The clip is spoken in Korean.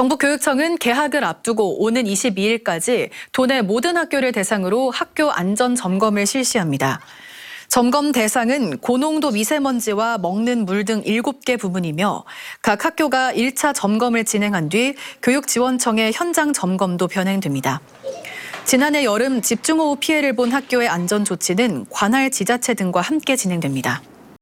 경북교육청은 개학을 앞두고 오는 22일까지 도내 모든 학교를 대상으로 학교 안전 점검을 실시합니다. 점검 대상은 고농도 미세먼지와 먹는 물 등 7개 부문이며 각 학교가 1차 점검을 진행한 뒤 교육지원청의 현장 점검도 변행됩니다. 지난해 여름 집중호우 피해를 본 학교의 안전 조치는 관할 지자체 등과 함께 진행됩니다.